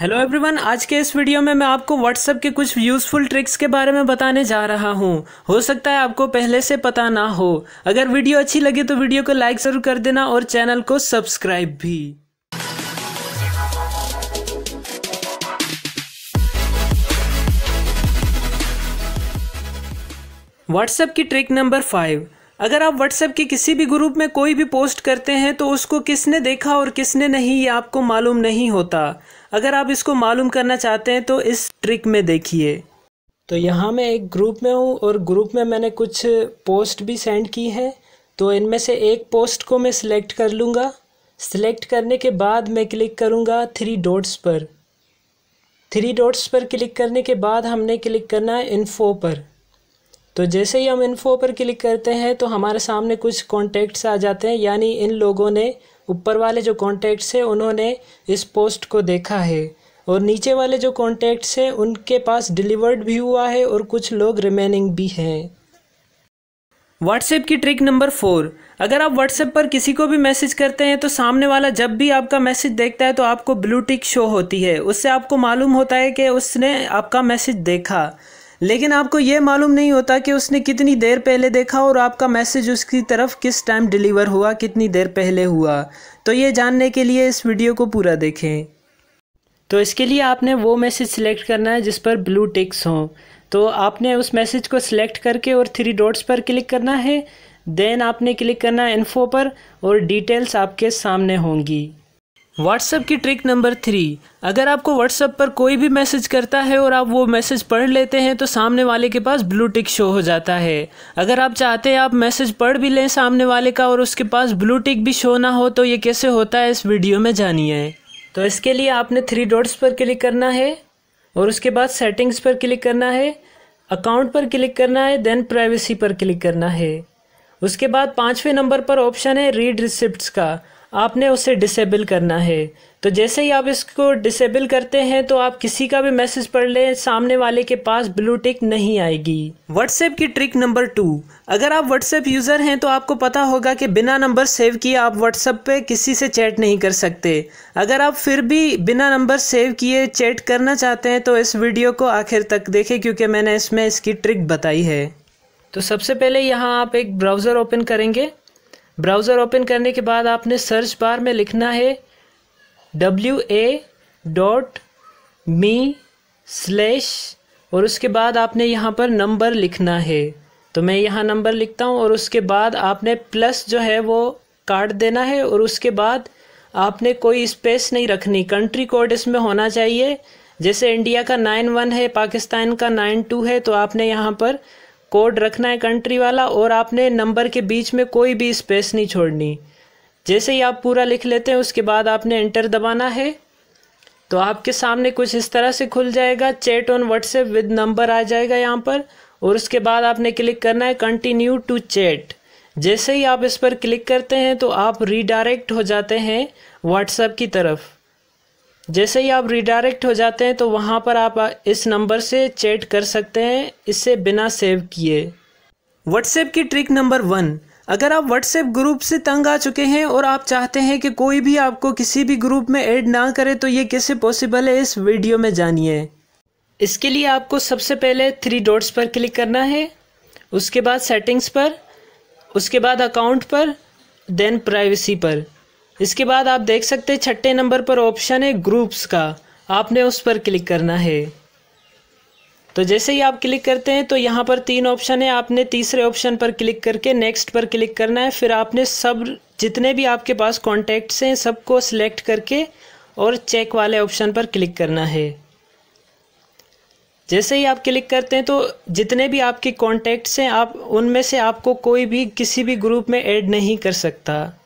hello everyone आज के इस वीडियो में मैं आपको व्हाट्सएप के कुछ यूज़फुल ट्रिक्स के बारे में बताने जा रहा हूं हो सकता है आपको पहले से पता ना हो अगर वीडियो अच्छी लगे तो वीडियो को लाइक ज़रूर कर देना और चैनल को सब्सक्राइब भी व्हाट्सएप की ट्रिक नंबर फाइव अगर आप व्हाट्सएप के किसी भी ग्रुप में कोई भी पोस्ट करते हैं तो उसको किसने देखा और किसने नहीं ये आपको मालूम नहीं होता अगर आप इसको मालूम करना चाहते हैं तो इस ट्रिक में देखिए तो यहाँ मैं एक ग्रुप में हूँ और ग्रुप में मैंने कुछ पोस्ट भी सेंड की है तो इनमें से एक पोस्ट को मैं सिलेक्ट कर लूँगा सिलेक्ट करने के बाद मैं क्लिक करूँगा थ्री डॉट्स पर थ्री डॉट्स पर क्लिक करने के बाद हमने क्लिक करना है इन्फो पर तो जैसे ही हम इन्फो पर क्लिक करते हैं तो हमारे सामने कुछ कॉन्टैक्ट्स आ जाते हैं यानी इन लोगों ने ऊपर वाले जो कॉन्टैक्ट्स हैं उन्होंने इस पोस्ट को देखा है और नीचे वाले जो कॉन्टैक्ट्स हैं उनके पास डिलीवर्ड भी हुआ है और कुछ लोग रिमेनिंग भी हैं व्हाट्सएप की ट्रिक नंबर फोर अगर आप व्हाट्सएप पर किसी को भी मैसेज करते हैं तो सामने वाला जब भी आपका मैसेज देखता है तो आपको ब्लू टिक शो होती है उससे आपको मालूम होता है कि उसने आपका मैसेज देखा लेकिन आपको ये मालूम नहीं होता कि उसने कितनी देर पहले देखा और आपका मैसेज उसकी तरफ किस टाइम डिलीवर हुआ कितनी देर पहले हुआ तो ये जानने के लिए इस वीडियो को पूरा देखें तो इसके लिए आपने वो मैसेज सिलेक्ट करना है जिस पर ब्लू टिक्स हों तो आपने उस मैसेज को सिलेक्ट करके और थ्री डॉट्स पर क्लिक करना है देन आपने क्लिक करना है इन्फो पर और डिटेल्स आपके सामने होंगी व्हाट्सएप की ट्रिक नंबर थ्री अगर आपको व्हाट्सएप पर कोई भी मैसेज करता है और आप वो मैसेज पढ़ लेते हैं तो सामने वाले के पास ब्लू टिक शो हो जाता है अगर आप चाहते हैं आप मैसेज पढ़ भी लें सामने वाले का और उसके पास ब्लू टिक भी शो ना हो तो ये कैसे होता है इस वीडियो में जानिए तो इसके लिए आपने थ्री डॉट्स पर क्लिक करना है और उसके बाद सेटिंग्स पर क्लिक करना है अकाउंट पर क्लिक करना है देन प्राइवेसी पर क्लिक करना है उसके बाद पाँचवें नंबर पर ऑप्शन है रीड रिसिप्ट का आपने उसे डिसेबल करना है तो जैसे ही आप इसको डिसेबल करते हैं तो आप किसी का भी मैसेज पढ़ लें सामने वाले के पास ब्लू टिक नहीं आएगी व्हाट्सएप की ट्रिक नंबर टू अगर आप व्हाट्सएप यूज़र हैं तो आपको पता होगा कि बिना नंबर सेव किए आप व्हाट्सएप पे किसी से चैट नहीं कर सकते अगर आप फिर भी बिना नंबर सेव किए चैट करना चाहते हैं तो इस वीडियो को आखिर तक देखें क्योंकि मैंने इसमें इसकी ट्रिक बताई है तो सबसे पहले यहाँ आप एक ब्राउज़र ओपन करेंगे ब्राउज़र ओपन करने के बाद आपने सर्च बार में लिखना है W A dot me slash और उसके बाद आपने यहाँ पर नंबर लिखना है तो मैं यहाँ नंबर लिखता हूँ और उसके बाद आपने प्लस जो है वो काट देना है और उसके बाद आपने कोई स्पेस नहीं रखनी कंट्री कोड इसमें होना चाहिए जैसे इंडिया का नाइन वन है पाकिस्तान का नाइन टू है तो आपने यहाँ पर कोड रखना है कंट्री वाला और आपने नंबर के बीच में कोई भी स्पेस नहीं छोड़नी जैसे ही आप पूरा लिख लेते हैं उसके बाद आपने एंटर दबाना है तो आपके सामने कुछ इस तरह से खुल जाएगा chat on WhatsApp with number आ जाएगा यहाँ पर और उसके बाद आपने क्लिक करना है कंटिन्यू टू चैट जैसे ही आप इस पर क्लिक करते हैं तो आप रीडायरेक्ट हो जाते हैं व्हाट्सएप की तरफ जैसे ही आप रिडायरेक्ट हो जाते हैं तो वहाँ पर आप इस नंबर से चैट कर सकते हैं इससे बिना सेव किए व्हाट्सएप की ट्रिक नंबर वन अगर आप व्हाट्सएप ग्रुप से तंग आ चुके हैं और आप चाहते हैं कि कोई भी आपको किसी भी ग्रुप में ऐड ना करे तो ये कैसे पॉसिबल है इस वीडियो में जानिए इसके लिए आपको सबसे पहले थ्री डॉट्स पर क्लिक करना है उसके बाद सेटिंग्स पर उसके बाद अकाउंट पर देन प्राइवेसी पर इसके बाद आप देख सकते हैं छठे नंबर पर ऑप्शन है ग्रुप्स का आपने उस पर क्लिक करना है तो जैसे ही आप क्लिक करते हैं तो यहाँ पर तीन ऑप्शन है आपने तीसरे ऑप्शन पर क्लिक करके नेक्स्ट पर क्लिक करना है फिर आपने सब जितने भी आपके पास कॉन्टैक्ट्स हैं सबको सिलेक्ट करके और चेक वाले ऑप्शन पर क्लिक करना है जैसे ही आप क्लिक करते हैं तो जितने भी आपके कॉन्टैक्ट्स हैं आप उनमें से आपको कोई भी किसी भी ग्रुप में ऐड नहीं कर सकता